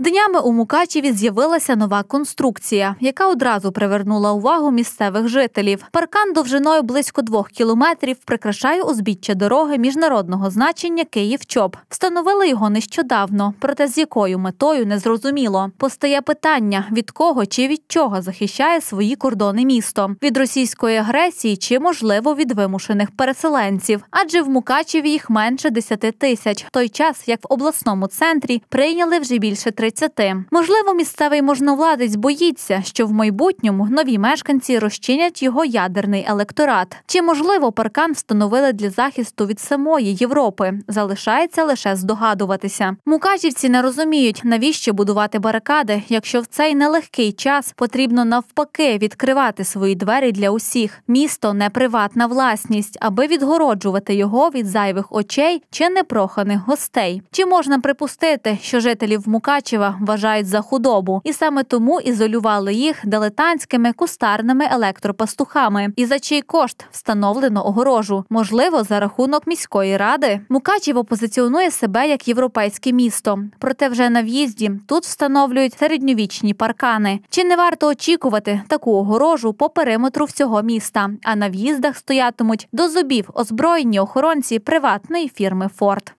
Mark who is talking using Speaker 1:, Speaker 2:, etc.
Speaker 1: Днями у Мукачеві з'явилася нова конструкція, яка одразу привернула увагу місцевих жителів. Паркан довжиною близько двох кілометрів прикрашає узбіччя дороги міжнародного значення Київ чоп Встановили його нещодавно, проте з якою метою не зрозуміло. Постає питання: від кого чи від чого захищає свої кордони місто від російської агресії чи, можливо, від вимушених переселенців, адже в Мукачеві їх менше 10 тисяч. В той час як в обласному центрі прийняли вже більше 30 30. Можливо, місцевий можновладець боїться, що в майбутньому нові мешканці розчинять його ядерний електорат. Чи можливо паркан встановили для захисту від самої Європи? Залишається лише здогадуватися. Мукачівці не розуміють, навіщо будувати барикади, якщо в цей нелегкий час потрібно навпаки відкривати свої двері для усіх. Місто не приватна власність, аби відгороджувати його від зайвих очей чи непроханих гостей. Чи можна припустити, що жителів Мукачева Мукачева вважають за худобу, і саме тому ізолювали їх дилетантськими кустарними електропастухами, і за чий кошт встановлено огорожу. Можливо, за рахунок міської ради. Мукачів опозиціонує себе як європейське місто, проте вже на в'їзді тут встановлюють середньовічні паркани. Чи не варто очікувати таку огорожу по периметру всього міста? А на в'їздах стоятимуть до зубів озброєні охоронці приватної фірми Форд.